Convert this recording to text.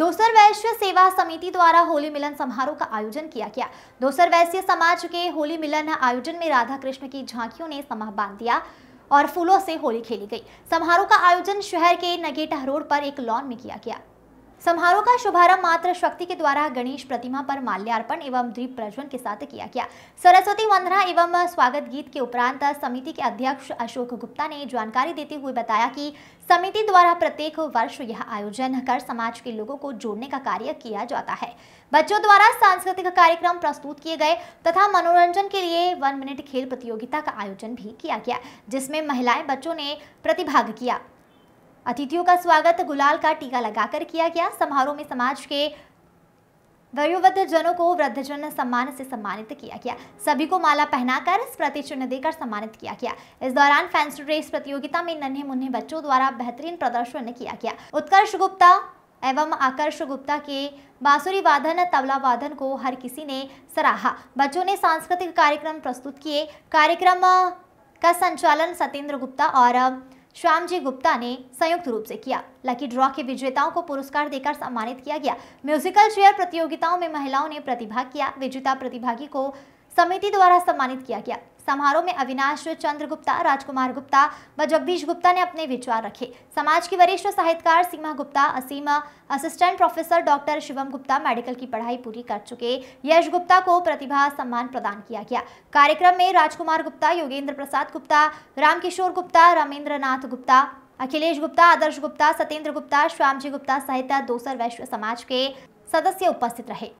दोसर वैश्य सेवा समिति द्वारा होली मिलन समारोह का आयोजन किया गया दोसर वैश्य समाज के होली मिलन आयोजन में राधा कृष्ण की झांकियों ने समाह बांध दिया और फूलों से होली खेली गई समारोह का आयोजन शहर के नगेटा रोड पर एक लॉन में किया गया समारोह का शुभारंभ मात्र शक्ति के द्वारा गणेश प्रतिमा पर माल्यार्पण एवं द्वीप प्रज्वलन के साथ किया गया सरस्वती वंदना एवं स्वागत गीत के उपरांत समिति के अध्यक्ष अशोक गुप्ता ने जानकारी देते हुए बताया कि समिति द्वारा प्रत्येक वर्ष यह आयोजन कर समाज के लोगों को जोड़ने का कार्य किया जाता है बच्चों द्वारा सांस्कृतिक कार्यक्रम प्रस्तुत किए गए तथा मनोरंजन के लिए वन मिनट खेल प्रतियोगिता का आयोजन भी किया गया जिसमें महिलाएं बच्चों ने प्रतिभाग किया अतिथियों का स्वागत गुलाल का टीका लगाकर किया गया समारोह में समाज के वयोवृद्ध जनों को वृद्धजन सम्मान से सम्मानित किया गया सभी को माला पहनाकर स्मृति चिन्ह देकर सम्मानित किया गया इस दौरान फैंस रेस प्रतियोगिता में नन्हे मुन्ने बच्चों द्वारा बेहतरीन प्रदर्शन किया गया उत्कर्ष गुप्ता एवं आकर्ष गुप्ता के बांसुरी वादन तबला वादन को हर किसी ने सराहा बच्चों ने सांस्कृतिक कार्यक्रम प्रस्तुत किए कार्यक्रम का संचालन सत्येंद्र गुप्ता और श्याम जी गुप्ता ने संयुक्त रूप से किया लकी ड्रॉ के विजेताओं को पुरस्कार देकर सम्मानित किया गया म्यूजिकल चेयर प्रतियोगिताओं में महिलाओं ने प्रतिभाग किया विजेता प्रतिभागी को समिति द्वारा सम्मानित किया गया समारोह में अविनाश चंद्र गुप्ता राजकुमार गुप्ता व जगदीश गुप्ता ने अपने विचार रखे समाज के वरिष्ठ साहित्यकार Seema Gupta Aseem assistant professor doctor Shivam Gupta medical की पढ़ाई पूरी कर चुके यश गुप्ता को प्रतिभा सम्मान प्रदान किया गया कार्यक्रम में राजकुमार गुप्ता योगेंद्र प्रसाद गुप्ता रामकिशोर गुप्ता रामेंद्र गुप्ता अखिलेश गुप्ता आदर्श गुप्ता सत्येंद्र गुप्ता श्यामजी गुप्ता सहित दूसर वैश्विक समाज के सदस्य उपस्थित रहे